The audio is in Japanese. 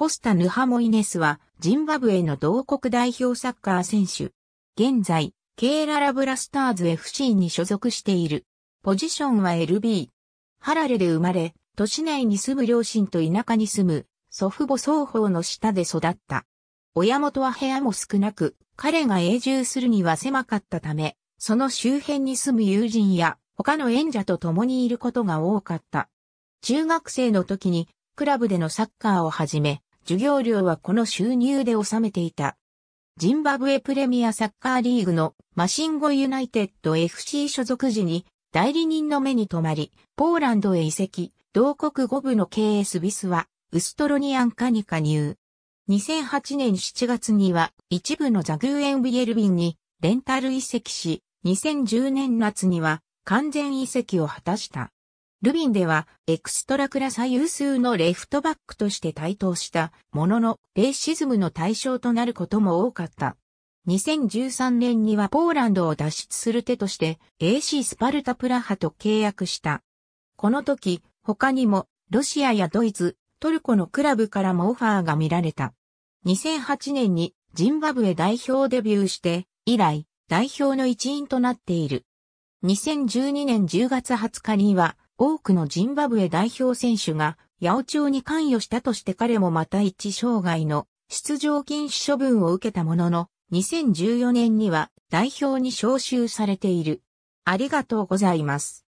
コスタ・ヌハモイネスは、ジンバブエの同国代表サッカー選手。現在、ケーララブラスターズ FC に所属している。ポジションは LB。ハラレで生まれ、都市内に住む両親と田舎に住む、祖父母双方の下で育った。親元は部屋も少なく、彼が永住するには狭かったため、その周辺に住む友人や他の演者と共にいることが多かった。中学生の時にクラブでのサッカーを始め、授業料はこの収入で納めていた。ジンバブエプレミアサッカーリーグのマシンゴユナイテッド FC 所属時に代理人の目に留まり、ポーランドへ移籍、同国5部の KS ビスはウストロニアンカに加入。2008年7月には一部のザグーエンビエルビンにレンタル移籍し、2010年夏には完全移籍を果たした。ルビンではエクストラクラ最優数のレフトバックとして台頭したもののレイシズムの対象となることも多かった。2013年にはポーランドを脱出する手として AC スパルタプラハと契約した。この時他にもロシアやドイツ、トルコのクラブからもオファーが見られた。2008年にジンバブエ代表デビューして以来代表の一員となっている。2012年10月20日には多くのジンバブエ代表選手が八百長に関与したとして彼もまた一生涯の出場禁止処分を受けたものの、2014年には代表に招集されている。ありがとうございます。